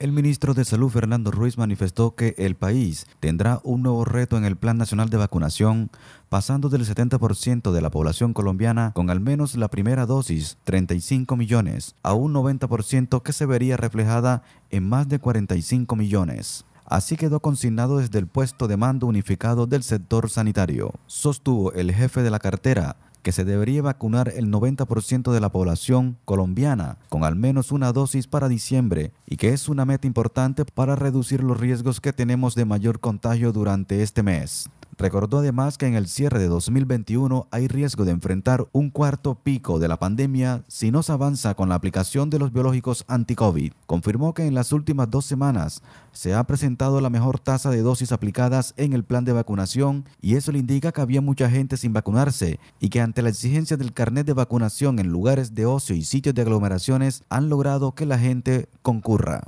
El ministro de Salud Fernando Ruiz manifestó que el país tendrá un nuevo reto en el Plan Nacional de Vacunación, pasando del 70% de la población colombiana con al menos la primera dosis, 35 millones, a un 90% que se vería reflejada en más de 45 millones. Así quedó consignado desde el puesto de mando unificado del sector sanitario, sostuvo el jefe de la cartera, que se debería vacunar el 90% de la población colombiana con al menos una dosis para diciembre y que es una meta importante para reducir los riesgos que tenemos de mayor contagio durante este mes. Recordó además que en el cierre de 2021 hay riesgo de enfrentar un cuarto pico de la pandemia si no se avanza con la aplicación de los biológicos anti-COVID. Confirmó que en las últimas dos semanas se ha presentado la mejor tasa de dosis aplicadas en el plan de vacunación y eso le indica que había mucha gente sin vacunarse y que ante la exigencia del carnet de vacunación en lugares de ocio y sitios de aglomeraciones han logrado que la gente concurra.